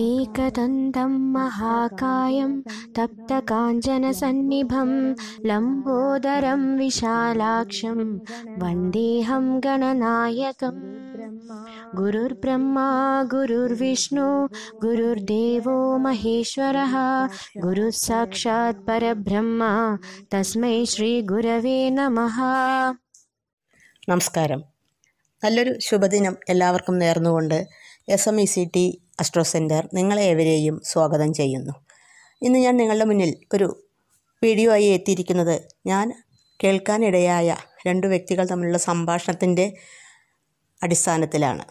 एकदन्तं महाकायं तप्तकाञ्चनसन्निभं लम्बोदरं विशालाक्षं वन्देऽहं गणनायकं गुरुर्ब्रह्मा गुरुर्विष्णु गुरुर्देवो महेश्वरः गुरुः साक्षात् परब्रह्म तस्मै श्रीगुरवे नमः നമസ്കാരം നല്ലൊരു ശുഭദിനം എല്ലാവർക്കും നേർന്നുകൊണ്ട് S M E C T astro centre നിങ്ങളെ ഏവരെയും സ്വാഗതം ചെയ്യുന്നു ഇന്ന് ഞാൻ നിങ്ങളുടെ മുന്നിൽ ഒരു വീഡിയോ ആയി എത്തിയിരിക്കുന്നത് ഞാൻ കേൾക്കാനിടയായ രണ്ട് വ്യക്തികൾ തമ്മിലുള്ള സംഭാഷണത്തിൻ്റെ അടിസ്ഥാനത്തിലാണ്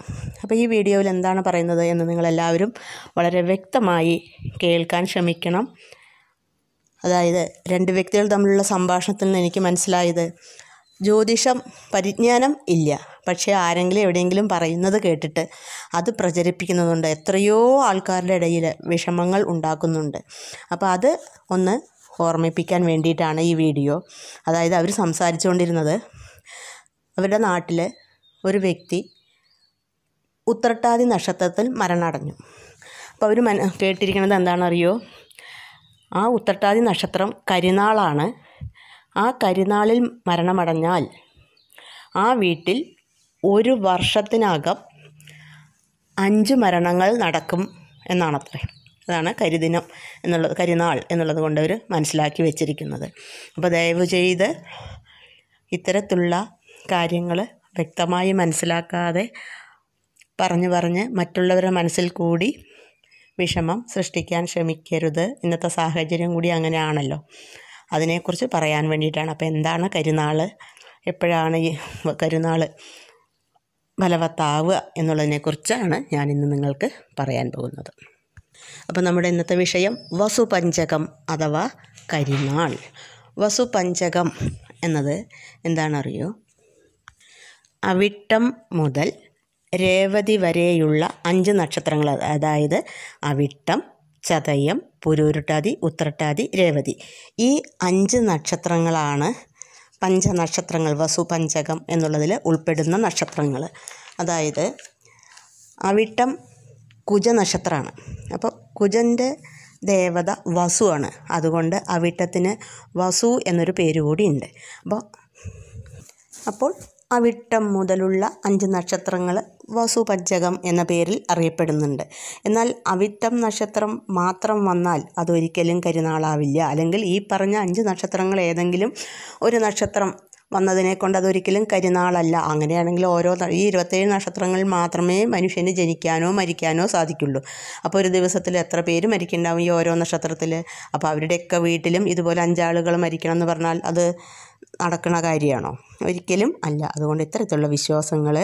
അപ്പോൾ ഈ വീഡിയോയിൽ എന്താണ് പറയുന്നത് എന്ന് നിങ്ങളെല്ലാവരും വളരെ വ്യക്തമായി കേൾക്കാൻ ശ്രമിക്കണം അതായത് രണ്ട് വ്യക്തികൾ തമ്മിലുള്ള സംഭാഷണത്തിൽ നിന്ന് എനിക്ക് മനസ്സിലായത് ജ്യോതിഷം പരിജ്ഞാനം ഇല്ല പക്ഷേ ആരെങ്കിലും എവിടെയെങ്കിലും പറയുന്നത് കേട്ടിട്ട് അത് പ്രചരിപ്പിക്കുന്നതുണ്ട് എത്രയോ ആൾക്കാരുടെ ഇടയിൽ വിഷമങ്ങൾ ഉണ്ടാക്കുന്നുണ്ട് അപ്പോൾ അത് ഒന്ന് ഓർമ്മിപ്പിക്കാൻ വേണ്ടിയിട്ടാണ് ഈ വീഡിയോ അതായത് അവർ സംസാരിച്ചുകൊണ്ടിരുന്നത് അവരുടെ നാട്ടിൽ ഒരു വ്യക്തി ഉത്രട്ടാതി നക്ഷത്രത്തിൽ മരണടഞ്ഞു അപ്പോൾ അവർ മന കേട്ടിരിക്കുന്നത് എന്താണെന്നറിയോ ആ ഉത്രട്ടാതി നക്ഷത്രം കരിനാളാണ് ആ കരിനാളിൽ മരണമടഞ്ഞാൽ ആ വീട്ടിൽ ഒരു വർഷത്തിനകം അഞ്ച് മരണങ്ങൾ നടക്കും എന്നാണത്രേ അതാണ് കരിദിനം എന്നുള്ളത് കരിനാൾ എന്നുള്ളത് കൊണ്ട് അവർ മനസ്സിലാക്കി വെച്ചിരിക്കുന്നത് അപ്പോൾ ദയവ് ചെയ്ത് ഇത്തരത്തിലുള്ള കാര്യങ്ങൾ വ്യക്തമായി മനസ്സിലാക്കാതെ പറഞ്ഞു പറഞ്ഞ് മറ്റുള്ളവരുടെ മനസ്സിൽ കൂടി വിഷമം സൃഷ്ടിക്കാൻ ശ്രമിക്കരുത് ഇന്നത്തെ സാഹചര്യം കൂടി അങ്ങനെയാണല്ലോ അതിനെക്കുറിച്ച് പറയാൻ വേണ്ടിയിട്ടാണ് അപ്പോൾ എന്താണ് കരുനാൾ എപ്പോഴാണ് ഈ കരുനാൾ ഫലവത്താവുക എന്നുള്ളതിനെക്കുറിച്ചാണ് ഞാനിന്ന് നിങ്ങൾക്ക് പറയാൻ പോകുന്നത് അപ്പോൾ നമ്മുടെ ഇന്നത്തെ വിഷയം വസുപഞ്ചകം അഥവാ കരിനാൾ വസുപഞ്ചകം എന്നത് എന്താണറിയോ അവിട്ടം മുതൽ രേവതി വരെയുള്ള അഞ്ച് നക്ഷത്രങ്ങൾ അതായത് അവിട്ടം ചതയം പുരൂരുട്ടാതി ഉത്രട്ടാതി രേവതി ഈ അഞ്ച് നക്ഷത്രങ്ങളാണ് പഞ്ചനക്ഷത്രങ്ങൾ വസു പഞ്ചകം എന്നുള്ളതിൽ ഉൾപ്പെടുന്ന നക്ഷത്രങ്ങൾ അതായത് അവിട്ടം കുജനക്ഷത്രമാണ് അപ്പോൾ കുജൻ്റെ ദേവത വസുവാണ് അതുകൊണ്ട് അവിട്ടത്തിന് വസു എന്നൊരു പേര് കൂടിയുണ്ട് അപ്പോൾ അപ്പോൾ അവിട്ടം മുതലുള്ള അഞ്ച് നക്ഷത്രങ്ങൾ വസുപഞ്ചകം എന്ന പേരിൽ അറിയപ്പെടുന്നുണ്ട് എന്നാൽ അവിട്ടം നക്ഷത്രം മാത്രം വന്നാൽ അതൊരിക്കലും കരുനാളാവില്ല അല്ലെങ്കിൽ ഈ പറഞ്ഞ അഞ്ച് നക്ഷത്രങ്ങൾ ഏതെങ്കിലും ഒരു നക്ഷത്രം വന്നതിനെ കൊണ്ട് അതൊരിക്കലും കരുനാളല്ല അങ്ങനെയാണെങ്കിൽ ഓരോ ഈ ഇരുപത്തേഴ് നക്ഷത്രങ്ങളിൽ മാത്രമേ മനുഷ്യന് ജനിക്കാനോ മരിക്കാനോ സാധിക്കുള്ളൂ അപ്പോൾ ഒരു ദിവസത്തിൽ എത്ര പേര് മരിക്കണ്ടാവും ഈ ഓരോ നക്ഷത്രത്തിൽ അപ്പോൾ അവരുടെയൊക്കെ വീട്ടിലും ഇതുപോലെ അഞ്ചാളുകൾ മരിക്കണം എന്ന് പറഞ്ഞാൽ അത് നടക്കുന്ന കാര്യമാണോ ഒരിക്കലും അല്ല അതുകൊണ്ട് ഇത്തരത്തിലുള്ള വിശ്വാസങ്ങൾ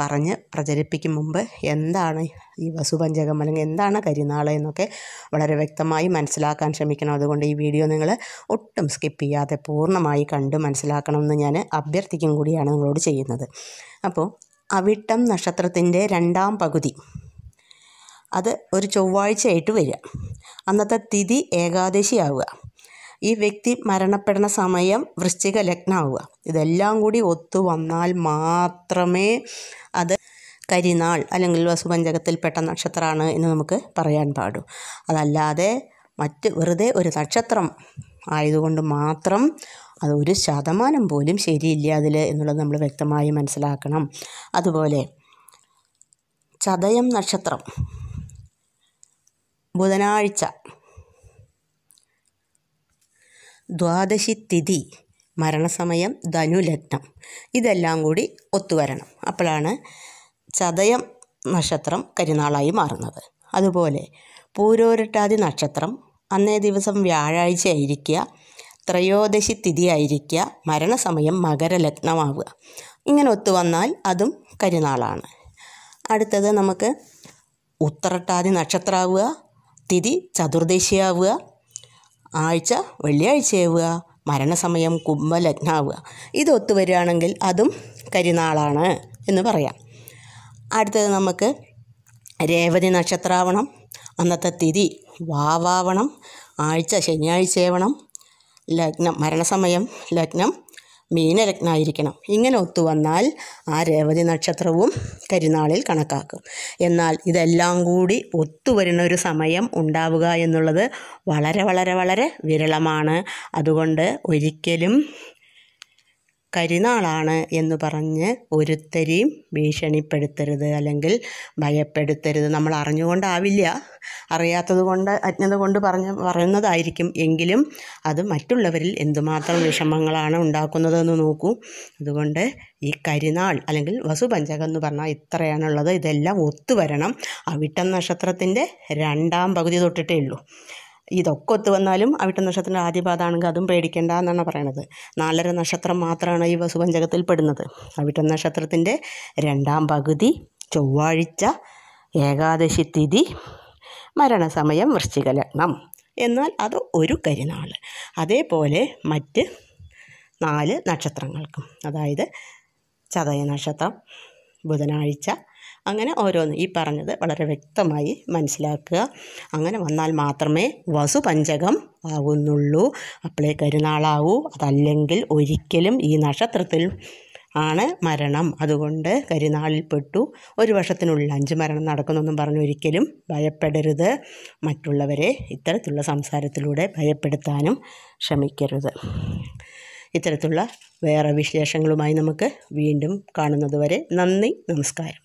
പറഞ്ഞ് പ്രചരിപ്പിക്കും മുമ്പ് എന്താണ് ഈ വസുപഞ്ചകം അല്ലെങ്കിൽ എന്താണ് കരിനാള് എന്നൊക്കെ വളരെ വ്യക്തമായി മനസ്സിലാക്കാൻ ശ്രമിക്കണം അതുകൊണ്ട് ഈ വീഡിയോ നിങ്ങൾ ഒട്ടും സ്കിപ്പ് ചെയ്യാതെ പൂർണ്ണമായി കണ്ട് മനസ്സിലാക്കണമെന്ന് ഞാൻ അഭ്യർത്ഥിക്കും കൂടിയാണ് നിങ്ങളോട് ചെയ്യുന്നത് അപ്പോൾ അവിട്ടം നക്ഷത്രത്തിൻ്റെ രണ്ടാം പകുതി അത് ഒരു ചൊവ്വാഴ്ചയായിട്ട് വരിക അന്നത്തെ തിഥി ഏകാദശിയാവുക ഈ വ്യക്തി മരണപ്പെടുന്ന സമയം വൃശ്ചിക ലഗ്നാവുക ഇതെല്ലാം കൂടി ഒത്തു വന്നാൽ മാത്രമേ അത് കരിനാൾ അല്ലെങ്കിൽ വസുപഞ്ചകത്തിൽപ്പെട്ട നക്ഷത്രമാണ് എന്ന് നമുക്ക് പറയാൻ പാടൂ അതല്ലാതെ മറ്റ് വെറുതെ ഒരു നക്ഷത്രം ആയതുകൊണ്ട് മാത്രം അത് ഒരു ശതമാനം പോലും ശരിയില്ല അതിൽ എന്നുള്ളത് നമ്മൾ വ്യക്തമായി മനസ്സിലാക്കണം അതുപോലെ ചതയം നക്ഷത്രം ബുധനാഴ്ച ദ്വാദശി തിഥി മരണസമയം ധനുലഗ്നം ഇതെല്ലാം കൂടി ഒത്തുവരണം അപ്പോഴാണ് ചതയം നക്ഷത്രം കരിനാളായി മാറുന്നത് അതുപോലെ പൂരോരട്ടാതി നക്ഷത്രം അന്നേ ദിവസം വ്യാഴാഴ്ച ആയിരിക്കുക ത്രയോദശി തിഥി ആയിരിക്കുക മരണസമയം മകരലഗ്നമാവുക ഇങ്ങനെ ഒത്തു വന്നാൽ അതും കരിനാളാണ് അടുത്തത് നമുക്ക് ഉത്തരട്ടാതി നക്ഷത്രമാവുക തിഥി ചതുർദശിയാവുക ആഴ്ച വെള്ളിയാഴ്ചയാവുക മരണസമയം കുംഭലഗ്നാവുക ഇത് വരികയാണെങ്കിൽ അതും കരിനാളാണ് എന്ന് പറയാം അടുത്തത് നമുക്ക് രേവതി നക്ഷത്രാവണം അന്നത്തെ തിഥി വാവാവണം ആഴ്ച ശനിയാഴ്ചയാവണം ലഗ്നം മരണസമയം ലഗ്നം മീനരത്നായിരിക്കണം ഇങ്ങനെ ഒത്തുവന്നാൽ ആ രേവതി നക്ഷത്രവും കരിനാളിൽ കണക്കാക്കും എന്നാൽ ഇതെല്ലാം കൂടി ഒത്തുവരുന്ന ഒരു സമയം ഉണ്ടാവുക എന്നുള്ളത് വളരെ വളരെ വളരെ വിരളമാണ് അതുകൊണ്ട് ഒരിക്കലും കരിനാളാണ് എന്ന് പറഞ്ഞ് ഒരുത്തരെയും ഭീഷണിപ്പെടുത്തരുത് അല്ലെങ്കിൽ ഭയപ്പെടുത്തരുത് നമ്മൾ അറിഞ്ഞുകൊണ്ടാവില്ല അറിയാത്തത് കൊണ്ട് അജ്ഞത കൊണ്ട് പറഞ്ഞ പറയുന്നതായിരിക്കും എങ്കിലും അത് മറ്റുള്ളവരിൽ എന്തുമാത്രം വിഷമങ്ങളാണ് ഉണ്ടാക്കുന്നതെന്ന് നോക്കൂ അതുകൊണ്ട് ഈ കരിനാൾ അല്ലെങ്കിൽ വസുപഞ്ചകം എന്ന് പറഞ്ഞാൽ ഇത്രയാണുള്ളത് ഇതെല്ലാം ഒത്തുവരണം അവിട്ട നക്ഷത്രത്തിൻ്റെ രണ്ടാം പകുതി തൊട്ടിട്ടേ ഉള്ളൂ ഇതൊക്കെ ഒത്തു വന്നാലും അവിട്ട നക്ഷത്രത്തിൻ്റെ ആദ്യ പാതാണെങ്കിൽ അതും പേടിക്കേണ്ട എന്നാണ് പറയണത് നാലര നക്ഷത്രം മാത്രമാണ് ഈ വസുപഞ്ചകത്തിൽ പെടുന്നത് അവിട്ട നക്ഷത്രത്തിൻ്റെ രണ്ടാം പകുതി ചൊവ്വാഴ്ച ഏകാദശി തിഥി മരണസമയം ലഗ്നം എന്നാൽ അത് ഒരു കരിനാൾ അതേപോലെ മറ്റ് നാല് നക്ഷത്രങ്ങൾക്കും അതായത് ചതയ നക്ഷത്രം ബുധനാഴ്ച അങ്ങനെ ഓരോന്ന് ഈ പറഞ്ഞത് വളരെ വ്യക്തമായി മനസ്സിലാക്കുക അങ്ങനെ വന്നാൽ മാത്രമേ വസു പഞ്ചകം ആവുന്നുള്ളൂ അപ്പോളേ കരുനാളാവൂ അതല്ലെങ്കിൽ ഒരിക്കലും ഈ നക്ഷത്രത്തിൽ ആണ് മരണം അതുകൊണ്ട് കരിനാളിൽപ്പെട്ടു ഒരു വർഷത്തിനുള്ളിൽ അഞ്ച് മരണം നടക്കുന്നെന്നും പറഞ്ഞു ഒരിക്കലും ഭയപ്പെടരുത് മറ്റുള്ളവരെ ഇത്തരത്തിലുള്ള സംസാരത്തിലൂടെ ഭയപ്പെടുത്താനും ശ്രമിക്കരുത് ഇത്തരത്തിലുള്ള വേറെ വിശേഷങ്ങളുമായി നമുക്ക് വീണ്ടും കാണുന്നതുവരെ നന്ദി നമസ്കാരം